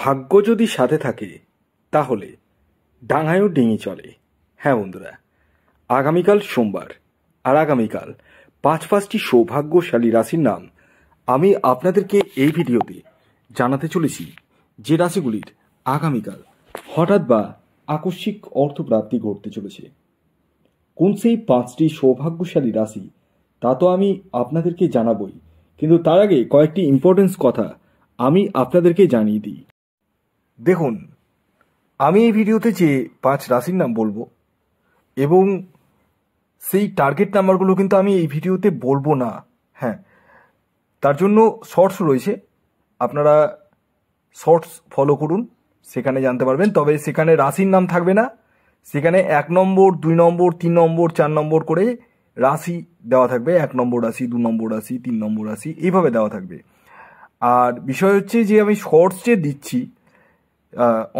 ভাগ্য যদি সাথে থাকে তাহলে ডাঙায়ও ডিঙি চলে হ্যাঁ বন্ধুরা আগামীকাল সোমবার আর আগামীকাল পাঁচ পাঁচটি সৌভাগ্যশালী রাশির নাম আমি আপনাদেরকে এই ভিডিওতে জানাতে চলেছি যে রাশিগুলির আগামীকাল হঠাৎ বা আকস্মিক অর্থপ্রাপ্তি ঘটতে চলেছে কোন সেই পাঁচটি সৌভাগ্যশালী রাশি তা তো আমি আপনাদেরকে জানাবই কিন্তু তার আগে কয়েকটি ইম্পর্টেন্স কথা আমি আপনাদেরকে জানিয়ে দিই দেখুন আমি এই ভিডিওতে যে পাঁচ রাশির নাম বলবো এবং সেই টার্গেট নাম্বারগুলো কিন্তু আমি এই ভিডিওতে বলবো না হ্যাঁ তার জন্য শর্টস রয়েছে আপনারা শর্টস ফলো করুন সেখানে জানতে পারবেন তবে সেখানে রাশির নাম থাকবে না সেখানে এক নম্বর দুই নম্বর তিন নম্বর চার নম্বর করে রাশি দেওয়া থাকবে এক নম্বর রাশি দু নম্বর রাশি তিন নম্বর রাশি এইভাবে দেওয়া থাকবে আর বিষয় হচ্ছে যে আমি শর্টস যে দিচ্ছি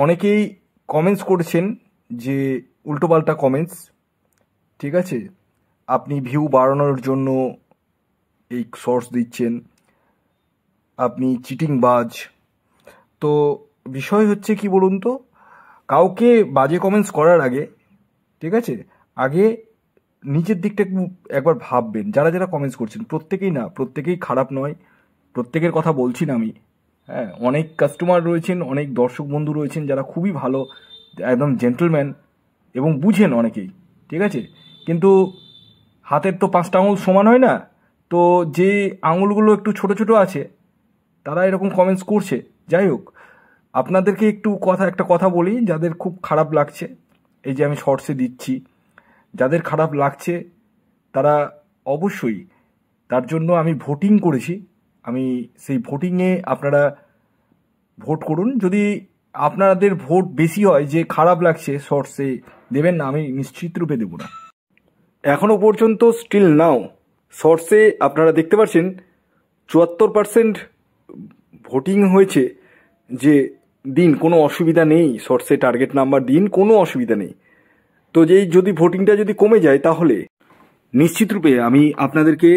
অনেকেই কমেন্টস করছেন যে উল্টোপাল্টা কমেন্টস ঠিক আছে আপনি ভিউ বাড়ানোর জন্য এই সোর্স দিচ্ছেন আপনি চিটিং বাজ তো বিষয় হচ্ছে কি বলুন তো কাউকে বাজে কমেন্টস করার আগে ঠিক আছে আগে নিজের দিকটা একবার ভাববেন যারা যারা কমেন্টস করছেন প্রত্যেকেই না প্রত্যেকেই খারাপ নয় প্রত্যেকের কথা বলছি না আমি হ্যাঁ অনেক কাস্টমার রয়েছেন অনেক দর্শক বন্ধু রয়েছেন যারা খুবই ভালো একদম জেন্টলম্যান এবং বুঝেন অনেকেই ঠিক আছে কিন্তু হাতের তো পাঁচটা আঙুল সমান হয় না তো যে আঙুলগুলো একটু ছোট ছোট আছে তারা এরকম কমেন্টস করছে যাই হোক আপনাদেরকে একটু কথা একটা কথা বলি যাদের খুব খারাপ লাগছে এই যে আমি শর্টসে দিচ্ছি যাদের খারাপ লাগছে তারা অবশ্যই তার জন্য আমি ভোটিং করেছি আমি সেই ভোটিংয়ে আপনারা ভোট করুন যদি আপনাদের ভোট বেশি হয় যে খারাপ লাগছে শর্টসে দেবেন না আমি নিশ্চিত রূপে দেবো না এখনও পর্যন্ত স্টিল নাও শর্টসে আপনারা দেখতে পাচ্ছেন চুয়াত্তর পার্সেন্ট ভোটিং হয়েছে যে দিন কোনো অসুবিধা নেই শর্টসে টার্গেট নাম্বার দিন কোনো অসুবিধা নেই তো যেই যদি ভোটিংটা যদি কমে যায় তাহলে নিশ্চিতরূপে আমি আপনাদেরকে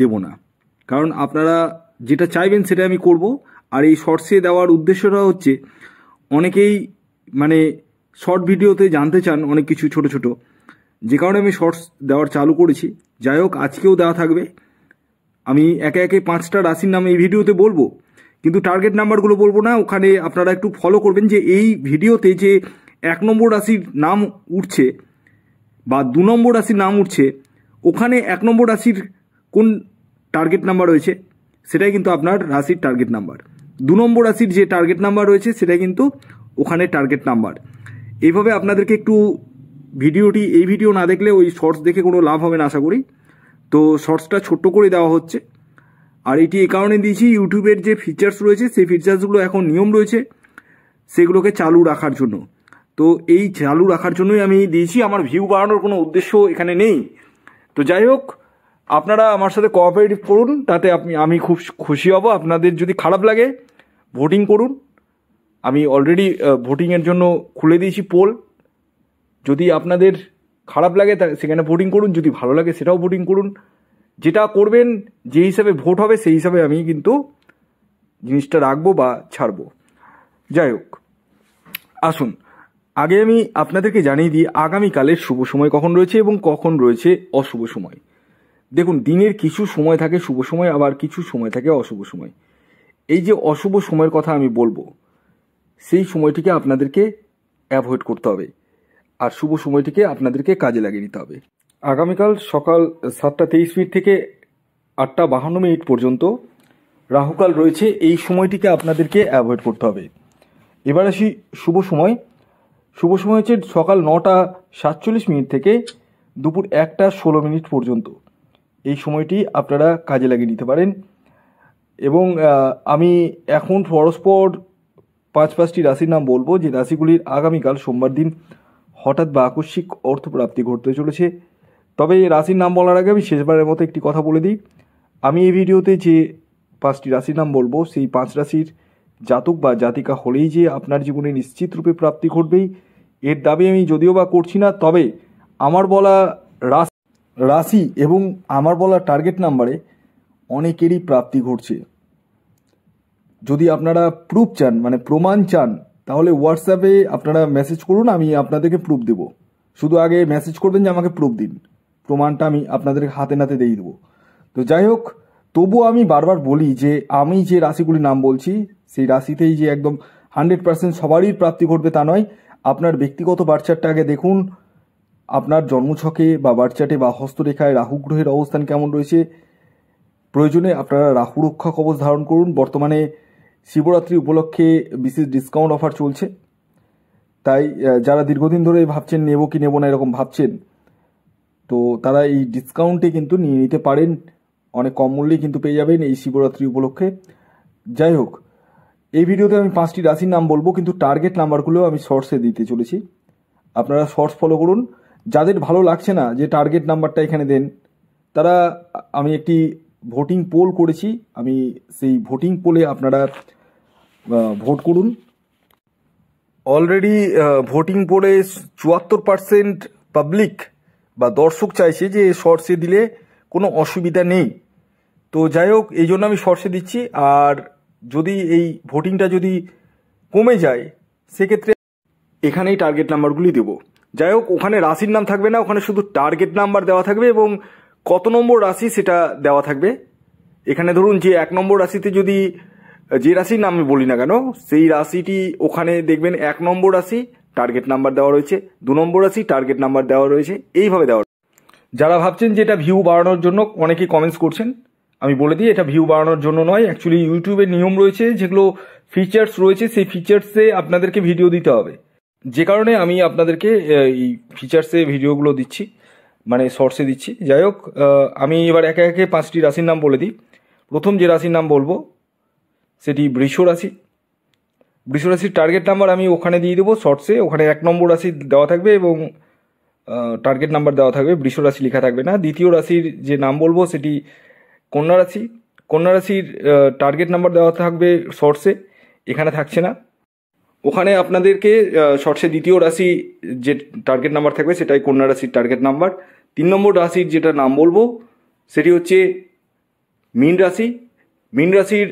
দেব না কারণ আপনারা যেটা চাইবেন সেটা আমি করব আর এই শর্টসে দেওয়ার উদ্দেশ্যটা হচ্ছে অনেকেই মানে শর্ট ভিডিওতে জানতে চান অনেক কিছু ছোট ছোট যে কারণে আমি শর্টস দেওয়ার চালু করেছি যাই হোক আজকেও দেওয়া থাকবে আমি একে একে পাঁচটা রাশির নাম এই ভিডিওতে বলবো কিন্তু টার্গেট নাম্বারগুলো বলবো না ওখানে আপনারা একটু ফলো করবেন যে এই ভিডিওতে যে এক নম্বর রাশির নাম উঠছে বা দু নম্বর রাশির নাম উঠছে ওখানে এক নম্বর রাশির কোন টার্গেট নাম্বার রয়েছে সেটাই কিন্তু আপনার রাশির টার্গেট নাম্বার দু নম্বর রাশির যে টার্গেট নাম্বার রয়েছে সেটাই কিন্তু ওখানে টার্গেট নাম্বার এইভাবে আপনাদেরকে একটু ভিডিওটি এই ভিডিও না দেখলে ওই শর্টস দেখে কোনো লাভ হবে না আশা করি তো শর্টসটা ছোট্ট করে দেওয়া হচ্ছে আর এটি এই কারণে দিয়েছি ইউটিউবের যে ফিচার্স রয়েছে সেই ফিচার্সগুলো এখন নিয়ম রয়েছে সেগুলোকে চালু রাখার জন্য তো এই চালু রাখার জন্যই আমি দিয়েছি আমার ভিউ বাড়ানোর কোনো উদ্দেশ্য এখানে নেই তো যাই হোক আপনারা আমার সাথে কোঅপারেটিভ করুন তাতে আপনি আমি খুব খুশি হব আপনাদের যদি খারাপ লাগে ভোটিং করুন আমি অলরেডি ভোটিংয়ের জন্য খুলে দিয়েছি পোল যদি আপনাদের খারাপ লাগে তা সেখানে ভোটিং করুন যদি ভালো লাগে সেটাও ভোটিং করুন যেটা করবেন যে হিসাবে ভোট হবে সেই হিসাবে আমি কিন্তু জিনিসটা রাখবো বা ছাড়বো যাই হোক আসুন আগে আমি আপনাদেরকে জানিয়ে দিই আগামীকালের শুভ সময় কখন রয়েছে এবং কখন রয়েছে অশুভ সময় দেখুন দিনের কিছু সময় থাকে শুভ সময় আবার কিছু সময় থাকে অশুভ সময় এই যে অশুভ সময়ের কথা আমি বলবো সেই সময়টিকে আপনাদেরকে অ্যাভয়েড করতে হবে আর শুভ সময়টিকে আপনাদেরকে কাজে লাগিয়ে নিতে হবে আগামীকাল সকাল সাতটা তেইশ মিনিট থেকে আটটা বাহান্ন মিনিট পর্যন্ত রাহুকাল রয়েছে এই সময়টিকে আপনাদেরকে অ্যাভয়েড করতে হবে এবার আসি শুভ সময় শুভ সময় হচ্ছে সকাল নটা সাতচল্লিশ মিনিট থেকে দুপুর একটা ষোলো মিনিট পর্যন্ত এই সময়টি আপনারা কাজে লাগিয়ে নিতে পারেন এবং আমি এখন পরস্পর পাঁচ পাঁচটি রাশির নাম বলবো যে রাশিগুলির আগামীকাল সোমবার দিন হঠাৎ বা আকস্মিক অর্থপ্রাপ্তি ঘটতে চলেছে তবে রাশির নাম বলার আগে আমি শেষবারের মতো একটি কথা বলে দিই আমি এই ভিডিওতে যে পাঁচটি রাশির নাম বলবো সেই পাঁচ রাশির জাতক বা জাতিকা হলেই যে আপনার জীবনে নিশ্চিত রূপে প্রাপ্তি ঘটবেই এর দাবি আমি যদিও বা করছি না তবে আমার বলা রাশি রাশি এবং আমার বলা টার্গেট নাম্বারে অনেকেরই প্রাপ্তি ঘটছে যদি আপনারা প্রুফ চান মানে প্রমাণ চান তাহলে হোয়াটসঅ্যাপে আপনারা মেসেজ করুন আমি আপনাদেরকে প্রুফ দেব শুধু আগে মেসেজ করবেন যে আমাকে প্রুফ দিন প্রমাণটা আমি আপনাদের হাতে নাতে দিয়ে দেবো তো যাই হোক তবুও আমি বারবার বলি যে আমি যে রাশিগুলির নাম বলছি সেই রাশিতেই যে একদম হান্ড্রেড পার্সেন্ট সবারই প্রাপ্তি ঘটবে তা নয় আপনার ব্যক্তিগত বার্চারটা আগে দেখুন আপনার জন্মছকে বা বার্চাটে বা হস্তরেখায় রাহু গ্রহের অবস্থান কেমন রয়েছে প্রয়োজনে আপনারা রাহু রক্ষা কবচ ধারণ করুন বর্তমানে শিবরাত্রি উপলক্ষে বিশেষ ডিসকাউন্ট অফার চলছে তাই যারা দীর্ঘদিন ধরে ভাবছেন নেব কি নেব না এরকম ভাবছেন তো তারা এই ডিসকাউন্টে কিন্তু নিয়ে নিতে পারেন অনেক কম মূল্যেই কিন্তু পেয়ে যাবেন এই শিবরাত্রি উপলক্ষে যাই হোক এই ভিডিওতে আমি পাঁচটি রাশির নাম বলবো কিন্তু টার্গেট নাম্বারগুলো আমি শর্টসে দিতে চলেছি আপনারা শর্টস ফলো করুন যাদের ভালো লাগছে না যে টার্গেট নাম্বারটা এখানে দেন তারা আমি একটি ভোটিং পোল করেছি আমি সেই ভোটিং পোলে আপনারা ভোট করুন অলরেডি ভোটিং পোলে চুয়াত্তর পার্সেন্ট পাবলিক বা দর্শক চাইছে যে সর্ষে দিলে কোনো অসুবিধা নেই তো যাই হোক এই জন্য আমি সর্ষে দিচ্ছি আর যদি এই ভোটিংটা যদি কমে যায় সেক্ষেত্রে এখানেই টার্গেট নাম্বারগুলি দেবো যাই হোক ওখানে রাশির নাম থাকবে না ওখানে শুধু টার্গেট নাম্বার দেওয়া থাকবে এবং কত নম্বর রাশি সেটা দেওয়া থাকবে এখানে ধরুন যে এক নম্বর রাশিতে যদি যে রাশির নাম আমি বলি না কেন সেই রাশিটি ওখানে দেখবেন এক নম্বর রাশি টার্গেট নাম্বার দেওয়া রয়েছে দু নম্বর রাশি টার্গেট নাম্বার দেওয়া রয়েছে এইভাবে দেওয়া যারা ভাবছেন যে এটা ভিউ বাড়ানোর জন্য অনেকেই কমেন্টস করছেন আমি বলে দিই এটা ভিউ বাড়ানোর জন্য নয় অ্যাকচুয়ালি ইউটিউবের নিয়ম রয়েছে যেগুলো ফিচার্স রয়েছে সেই ফিচার্সে আপনাদেরকে ভিডিও দিতে হবে যে কারণে আমি আপনাদেরকে এই ফিচার্সে ভিডিওগুলো দিচ্ছি মানে শর্টসে দিচ্ছি যাই হোক আমি এবার একে একে পাঁচটি রাশির নাম বলে দিই প্রথম যে রাশির নাম বলবো সেটি বৃষ রাশি বৃষ রাশির টার্গেট নাম্বার আমি ওখানে দিয়ে দেবো শর্টসে ওখানে এক নম্বর রাশি দেওয়া থাকবে এবং টার্গেট নাম্বার দেওয়া থাকবে বৃষ রাশি লেখা থাকবে না দ্বিতীয় রাশির যে নাম বলবো সেটি কন্যা রাশি কন্যা রাশির টার্গেট নাম্বার দেওয়া থাকবে শর্টসে এখানে থাকছে না ওখানে আপনাদেরকে শর্টসে দ্বিতীয় রাশি যে টার্গেট নাম্বার থাকবে সেটাই কন্যা রাশির টার্গেট নাম্বার তিন নম্বর রাশির যেটা নাম বলবো সেটি হচ্ছে মিন রাশি মিন রাশির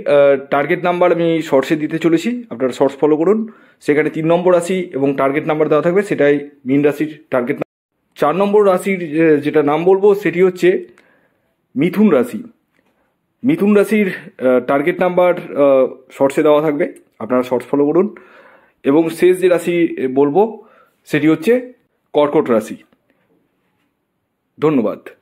টার্গেট নাম্বার আমি শর্টসে দিতে চলেছি আপনারা শর্টস ফলো করুন সেখানে তিন নম্বর রাশি এবং টার্গেট নাম্বার দেওয়া থাকবে সেটাই মিন রাশির টার্গেট চার নম্বর রাশির যেটা নাম বলবো সেটি হচ্ছে মিথুন রাশি মিথুন রাশির টার্গেট নাম্বার শর্টসে দেওয়া থাকবে আপনারা শর্টস ফলো করুন এবং শেষ যে রাশি বলবো সেটি হচ্ছে কর্কট রাশি ধন্যবাদ